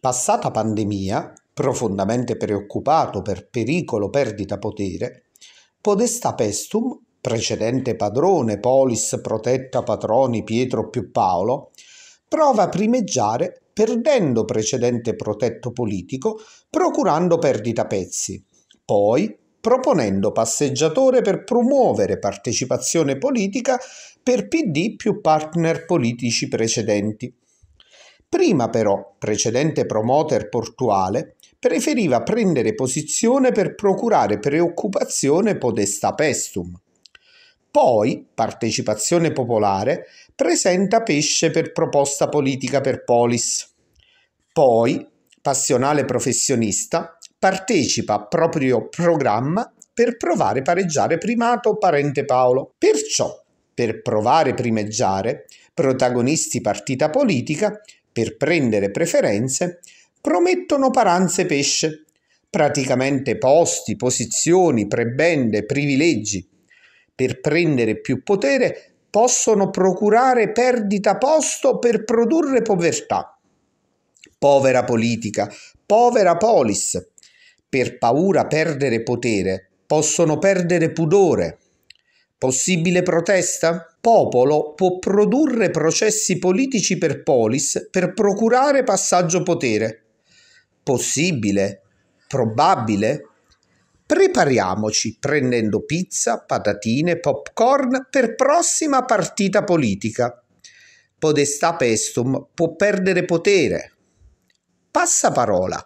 Passata pandemia, profondamente preoccupato per pericolo perdita potere, Podestà Pestum, precedente padrone Polis protetta patroni Pietro più Paolo, prova a primeggiare perdendo precedente protetto politico, procurando perdita pezzi. Poi, proponendo passeggiatore per promuovere partecipazione politica per PD più partner politici precedenti Prima però, precedente promoter portuale, preferiva prendere posizione per procurare preoccupazione podestà pestum. Poi, partecipazione popolare, presenta pesce per proposta politica per polis. Poi, passionale professionista, partecipa proprio programma per provare pareggiare primato parente Paolo. Perciò, per provare primeggiare, protagonisti partita politica, per prendere preferenze, promettono paranze pesce, praticamente posti, posizioni, prebende, privilegi. Per prendere più potere possono procurare perdita posto per produrre povertà. Povera politica, povera polis. Per paura perdere potere possono perdere pudore. Possibile protesta? popolo può produrre processi politici per polis per procurare passaggio potere. Possibile? Probabile? Prepariamoci prendendo pizza, patatine, popcorn per prossima partita politica. Podestà pestum può perdere potere. Passa parola.